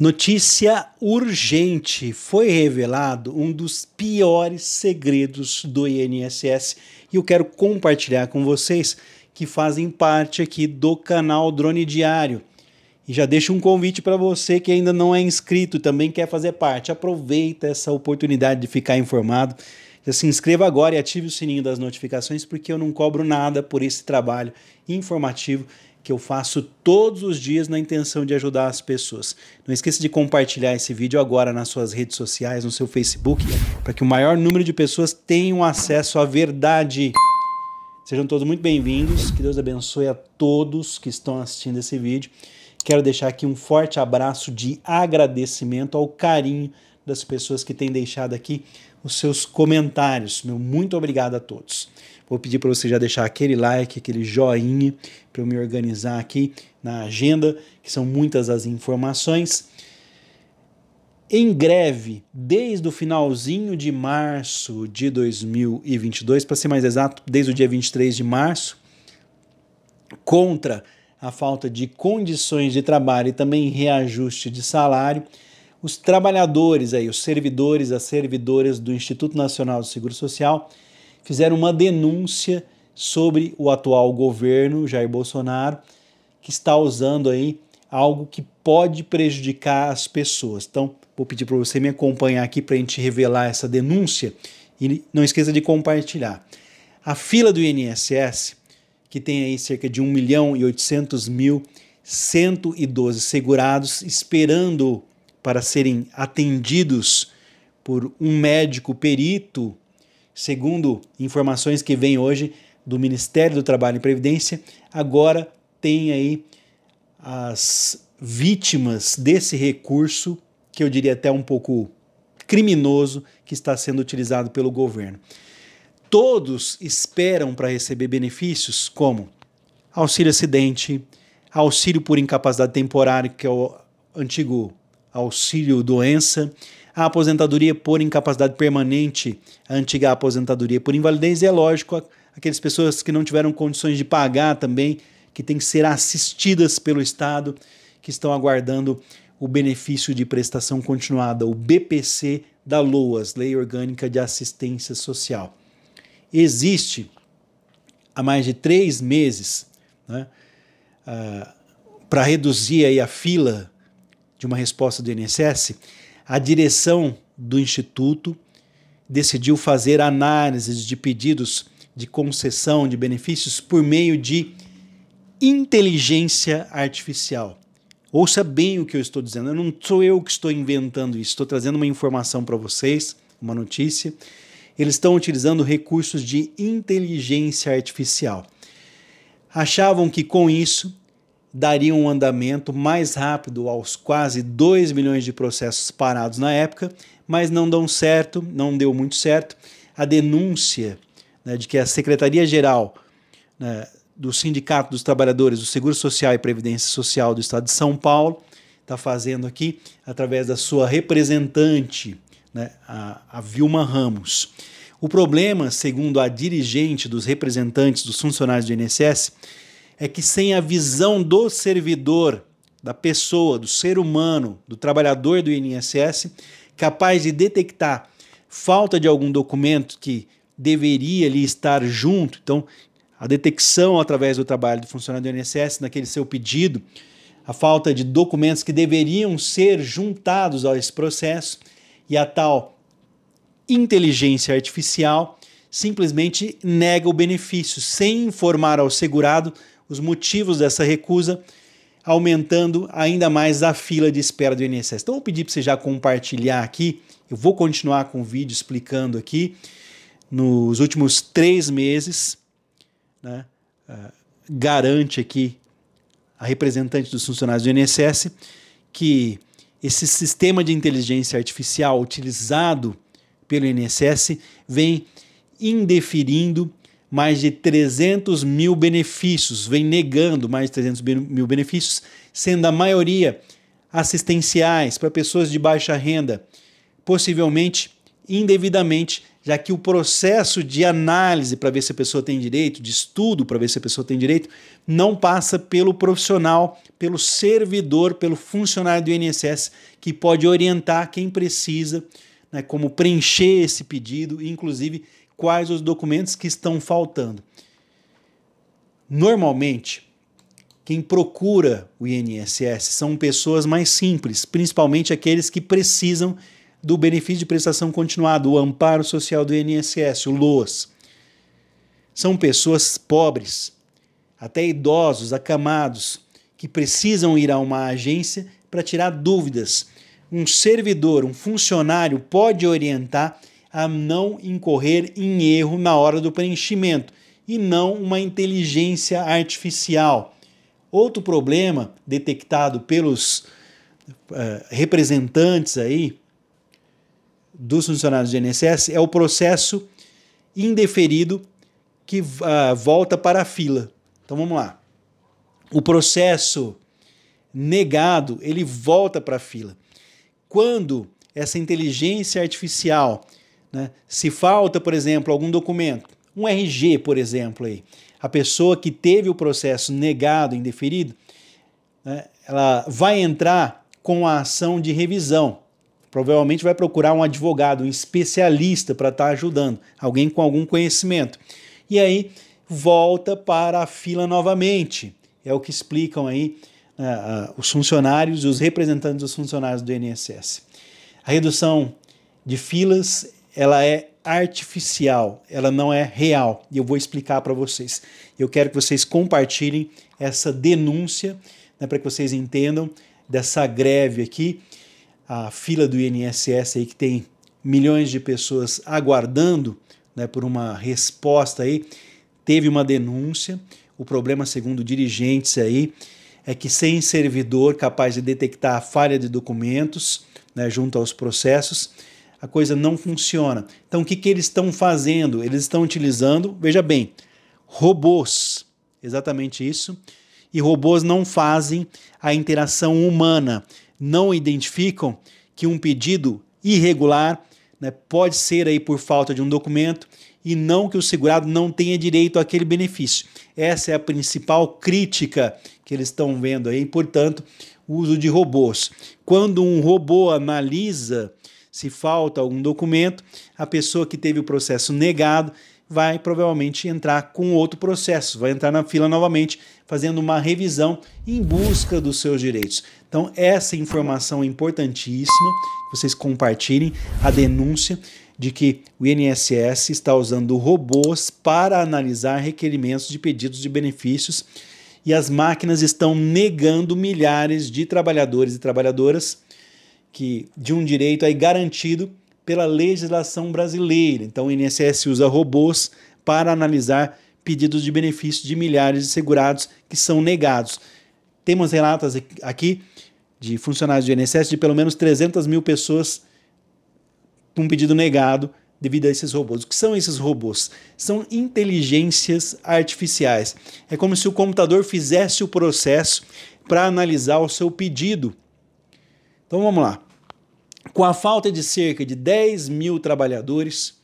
Notícia urgente: foi revelado um dos piores segredos do INSS e eu quero compartilhar com vocês que fazem parte aqui do canal Drone Diário. E já deixo um convite para você que ainda não é inscrito e também quer fazer parte. Aproveita essa oportunidade de ficar informado. Já se inscreva agora e ative o sininho das notificações, porque eu não cobro nada por esse trabalho informativo que eu faço todos os dias na intenção de ajudar as pessoas. Não esqueça de compartilhar esse vídeo agora nas suas redes sociais, no seu Facebook, para que o maior número de pessoas tenham acesso à verdade. Sejam todos muito bem-vindos, que Deus abençoe a todos que estão assistindo esse vídeo. Quero deixar aqui um forte abraço de agradecimento ao carinho das pessoas que têm deixado aqui os seus comentários. Meu muito obrigado a todos. Vou pedir para você já deixar aquele like, aquele joinha, para eu me organizar aqui na agenda, que são muitas as informações. Em greve, desde o finalzinho de março de 2022, para ser mais exato, desde o dia 23 de março, contra a falta de condições de trabalho e também reajuste de salário, os trabalhadores aí, os servidores, as servidoras do Instituto Nacional do Seguro Social fizeram uma denúncia sobre o atual governo Jair Bolsonaro, que está usando aí algo que pode prejudicar as pessoas. Então, vou pedir para você me acompanhar aqui para a gente revelar essa denúncia e não esqueça de compartilhar. A fila do INSS, que tem aí cerca de 1 milhão e 800 mil 112 segurados esperando para serem atendidos por um médico perito segundo informações que vêm hoje do Ministério do Trabalho e Previdência, agora tem aí as vítimas desse recurso, que eu diria até um pouco criminoso, que está sendo utilizado pelo governo. Todos esperam para receber benefícios como auxílio acidente, auxílio por incapacidade temporária, que é o antigo auxílio doença, a aposentadoria por incapacidade permanente, a antiga aposentadoria por invalidez, e é lógico, aquelas pessoas que não tiveram condições de pagar também, que têm que ser assistidas pelo Estado, que estão aguardando o benefício de prestação continuada, o BPC da LOAS, Lei Orgânica de Assistência Social. Existe há mais de três meses né, uh, para reduzir aí a fila de uma resposta do INSS, a direção do Instituto decidiu fazer análises de pedidos de concessão de benefícios por meio de inteligência artificial. Ouça bem o que eu estou dizendo. Eu não sou eu que estou inventando isso. Estou trazendo uma informação para vocês, uma notícia. Eles estão utilizando recursos de inteligência artificial. Achavam que com isso daria um andamento mais rápido aos quase 2 milhões de processos parados na época, mas não dão certo, não deu muito certo. A denúncia né, de que a Secretaria-Geral né, do Sindicato dos Trabalhadores do Seguro Social e Previdência Social do Estado de São Paulo está fazendo aqui, através da sua representante, né, a, a Vilma Ramos. O problema, segundo a dirigente dos representantes dos funcionários do INSS, é que sem a visão do servidor, da pessoa, do ser humano, do trabalhador do INSS, capaz de detectar falta de algum documento que deveria ali estar junto, então a detecção através do trabalho do funcionário do INSS naquele seu pedido, a falta de documentos que deveriam ser juntados a esse processo e a tal inteligência artificial simplesmente nega o benefício sem informar ao segurado os motivos dessa recusa, aumentando ainda mais a fila de espera do INSS. Então, eu vou pedir para você já compartilhar aqui. Eu vou continuar com o vídeo explicando aqui. Nos últimos três meses, né, uh, garante aqui a representante dos funcionários do INSS que esse sistema de inteligência artificial utilizado pelo INSS vem indeferindo mais de 300 mil benefícios, vem negando mais de 300 mil benefícios, sendo a maioria assistenciais para pessoas de baixa renda, possivelmente indevidamente, já que o processo de análise para ver se a pessoa tem direito, de estudo para ver se a pessoa tem direito, não passa pelo profissional, pelo servidor, pelo funcionário do INSS, que pode orientar quem precisa, né, como preencher esse pedido, inclusive quais os documentos que estão faltando. Normalmente, quem procura o INSS são pessoas mais simples, principalmente aqueles que precisam do benefício de prestação continuada, o amparo social do INSS, o LOAS. São pessoas pobres, até idosos, acamados, que precisam ir a uma agência para tirar dúvidas. Um servidor, um funcionário pode orientar a não incorrer em erro na hora do preenchimento e não uma inteligência artificial. Outro problema detectado pelos uh, representantes aí dos funcionários do INSS é o processo indeferido que uh, volta para a fila. Então vamos lá. O processo negado, ele volta para a fila. Quando essa inteligência artificial né? Se falta, por exemplo, algum documento, um RG, por exemplo, aí, a pessoa que teve o processo negado, indeferido, né, ela vai entrar com a ação de revisão. Provavelmente vai procurar um advogado, um especialista para estar tá ajudando, alguém com algum conhecimento. E aí volta para a fila novamente. É o que explicam aí uh, uh, os funcionários e os representantes dos funcionários do INSS. A redução de filas ela é artificial, ela não é real. E eu vou explicar para vocês. Eu quero que vocês compartilhem essa denúncia, né, para que vocês entendam dessa greve aqui, a fila do INSS aí que tem milhões de pessoas aguardando, né, por uma resposta aí. Teve uma denúncia. O problema, segundo dirigentes aí, é que sem servidor capaz de detectar a falha de documentos, né, junto aos processos, a coisa não funciona. Então, o que, que eles estão fazendo? Eles estão utilizando, veja bem, robôs, exatamente isso. E robôs não fazem a interação humana, não identificam que um pedido irregular né, pode ser aí por falta de um documento e não que o segurado não tenha direito àquele benefício. Essa é a principal crítica que eles estão vendo aí, portanto, o uso de robôs. Quando um robô analisa se falta algum documento, a pessoa que teve o processo negado vai provavelmente entrar com outro processo, vai entrar na fila novamente, fazendo uma revisão em busca dos seus direitos. Então, essa informação é importantíssima, que vocês compartilhem a denúncia de que o INSS está usando robôs para analisar requerimentos de pedidos de benefícios e as máquinas estão negando milhares de trabalhadores e trabalhadoras que de um direito aí garantido pela legislação brasileira. Então o INSS usa robôs para analisar pedidos de benefício de milhares de segurados que são negados. Temos relatos aqui de funcionários do INSS de pelo menos 300 mil pessoas com um pedido negado devido a esses robôs. O que são esses robôs? São inteligências artificiais. É como se o computador fizesse o processo para analisar o seu pedido então vamos lá. Com a falta de cerca de 10 mil trabalhadores,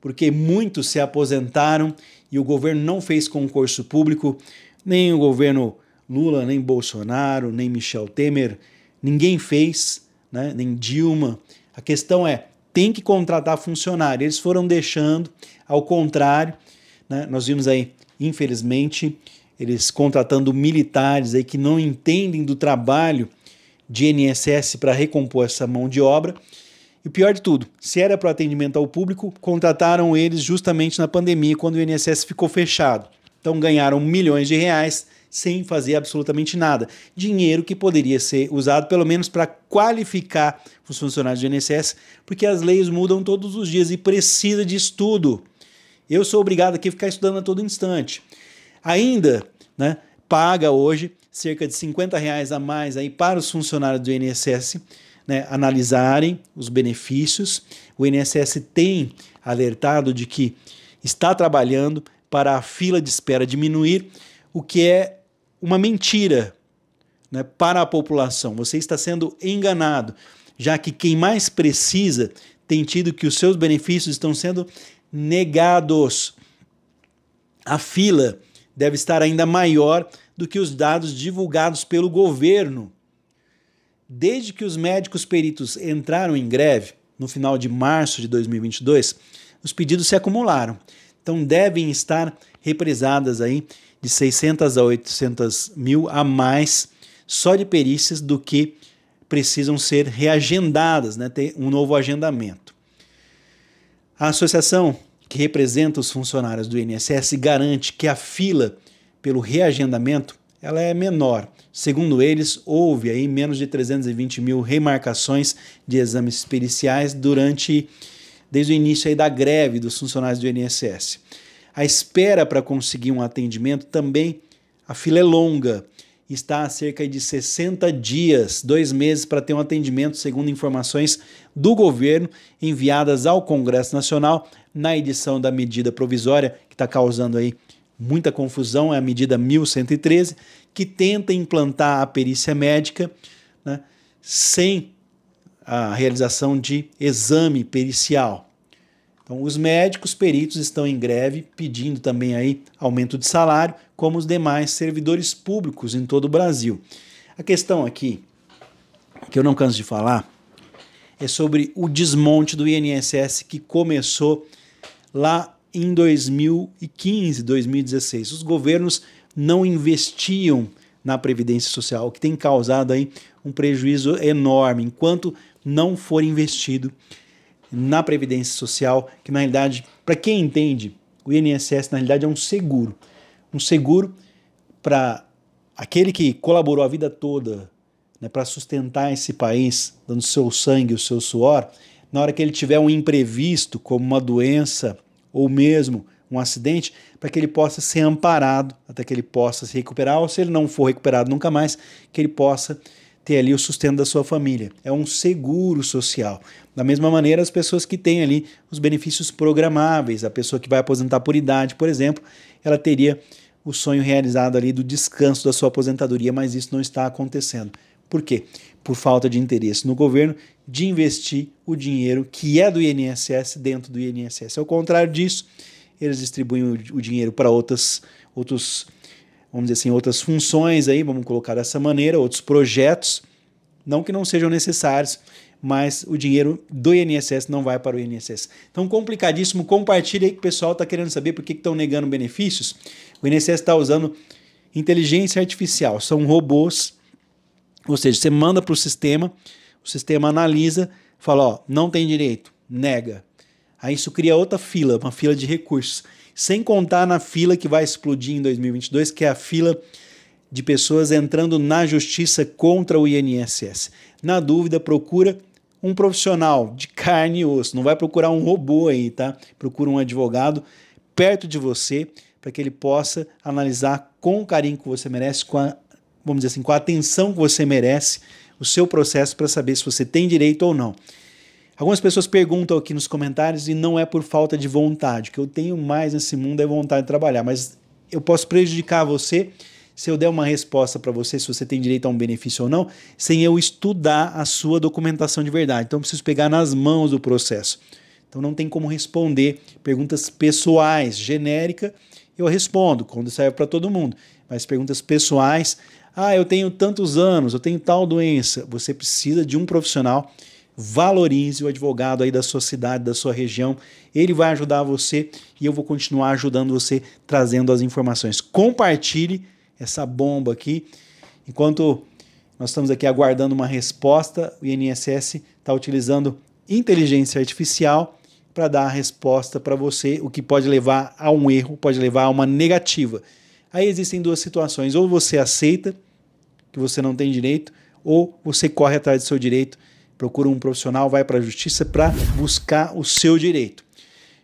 porque muitos se aposentaram e o governo não fez concurso público, nem o governo Lula, nem Bolsonaro, nem Michel Temer, ninguém fez, né? nem Dilma. A questão é, tem que contratar funcionário. Eles foram deixando, ao contrário, né? nós vimos aí, infelizmente, eles contratando militares aí que não entendem do trabalho de INSS para recompor essa mão de obra. E pior de tudo, se era para atendimento ao público, contrataram eles justamente na pandemia, quando o INSS ficou fechado. Então ganharam milhões de reais sem fazer absolutamente nada. Dinheiro que poderia ser usado pelo menos para qualificar os funcionários do INSS, porque as leis mudam todos os dias e precisa de estudo. Eu sou obrigado aqui a ficar estudando a todo instante. Ainda, né, paga hoje cerca de 50 reais a mais aí para os funcionários do INSS né, analisarem os benefícios. O INSS tem alertado de que está trabalhando para a fila de espera diminuir, o que é uma mentira né, para a população. Você está sendo enganado, já que quem mais precisa tem tido que os seus benefícios estão sendo negados. A fila deve estar ainda maior do que os dados divulgados pelo governo. Desde que os médicos peritos entraram em greve, no final de março de 2022, os pedidos se acumularam. Então devem estar represadas aí de 600 a 800 mil a mais só de perícias do que precisam ser reagendadas, né? ter um novo agendamento. A associação que representa os funcionários do INSS garante que a fila pelo reagendamento, ela é menor. Segundo eles, houve aí menos de 320 mil remarcações de exames periciais durante desde o início aí da greve dos funcionários do INSS. A espera para conseguir um atendimento também, a fila é longa, está a cerca de 60 dias, dois meses para ter um atendimento, segundo informações do governo enviadas ao Congresso Nacional na edição da medida provisória que está causando aí Muita confusão é a medida 1113, que tenta implantar a perícia médica né, sem a realização de exame pericial. Então, os médicos peritos estão em greve, pedindo também aí aumento de salário, como os demais servidores públicos em todo o Brasil. A questão aqui, que eu não canso de falar, é sobre o desmonte do INSS que começou lá em 2015, 2016. Os governos não investiam na previdência social, o que tem causado aí um prejuízo enorme, enquanto não for investido na previdência social, que na realidade, para quem entende, o INSS na realidade é um seguro. Um seguro para aquele que colaborou a vida toda né, para sustentar esse país, dando seu sangue, o seu suor, na hora que ele tiver um imprevisto, como uma doença ou mesmo um acidente, para que ele possa ser amparado, até que ele possa se recuperar, ou se ele não for recuperado nunca mais, que ele possa ter ali o sustento da sua família. É um seguro social. Da mesma maneira, as pessoas que têm ali os benefícios programáveis, a pessoa que vai aposentar por idade, por exemplo, ela teria o sonho realizado ali do descanso da sua aposentadoria, mas isso não está acontecendo. Por quê? por falta de interesse no governo de investir o dinheiro que é do INSS dentro do INSS. Ao contrário disso, eles distribuem o dinheiro para outras, outros, vamos dizer assim, outras funções aí, vamos colocar dessa maneira, outros projetos, não que não sejam necessários, mas o dinheiro do INSS não vai para o INSS. Então, complicadíssimo. Compartilha aí que o pessoal está querendo saber por que estão negando benefícios. O INSS está usando inteligência artificial, são robôs ou seja, você manda para o sistema, o sistema analisa, fala: ó, não tem direito, nega. Aí isso cria outra fila, uma fila de recursos. Sem contar na fila que vai explodir em 2022, que é a fila de pessoas entrando na justiça contra o INSS. Na dúvida, procura um profissional de carne e osso, não vai procurar um robô aí, tá? Procura um advogado perto de você para que ele possa analisar com o carinho que você merece, com a vamos dizer assim, com a atenção que você merece o seu processo para saber se você tem direito ou não. Algumas pessoas perguntam aqui nos comentários e não é por falta de vontade. O que eu tenho mais nesse mundo é vontade de trabalhar, mas eu posso prejudicar você se eu der uma resposta para você, se você tem direito a um benefício ou não, sem eu estudar a sua documentação de verdade. Então, eu preciso pegar nas mãos o processo. Então, não tem como responder perguntas pessoais, genérica, eu respondo, quando serve para todo mundo. Mas perguntas pessoais, ah, eu tenho tantos anos, eu tenho tal doença. Você precisa de um profissional. Valorize o advogado aí da sua cidade, da sua região. Ele vai ajudar você e eu vou continuar ajudando você, trazendo as informações. Compartilhe essa bomba aqui. Enquanto nós estamos aqui aguardando uma resposta, o INSS está utilizando inteligência artificial para dar a resposta para você, o que pode levar a um erro, pode levar a uma negativa. Aí existem duas situações: ou você aceita que você não tem direito, ou você corre atrás do seu direito, procura um profissional, vai para a justiça para buscar o seu direito.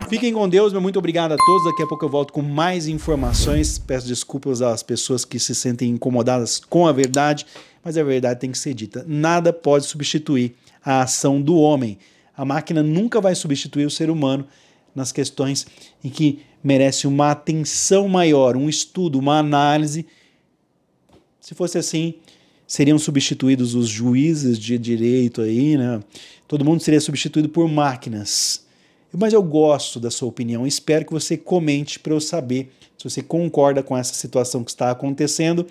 Fiquem com Deus, meu muito obrigado a todos. Daqui a pouco eu volto com mais informações. Peço desculpas às pessoas que se sentem incomodadas com a verdade, mas a verdade tem que ser dita. Nada pode substituir a ação do homem. A máquina nunca vai substituir o ser humano nas questões em que merece uma atenção maior, um estudo, uma análise. Se fosse assim, seriam substituídos os juízes de direito aí, né? Todo mundo seria substituído por máquinas. Mas eu gosto da sua opinião, espero que você comente para eu saber se você concorda com essa situação que está acontecendo.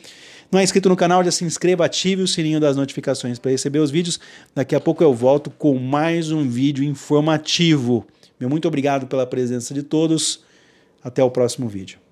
Não é inscrito no canal, já se inscreva, ative o sininho das notificações para receber os vídeos. Daqui a pouco eu volto com mais um vídeo informativo. Meu muito obrigado pela presença de todos. Até o próximo vídeo.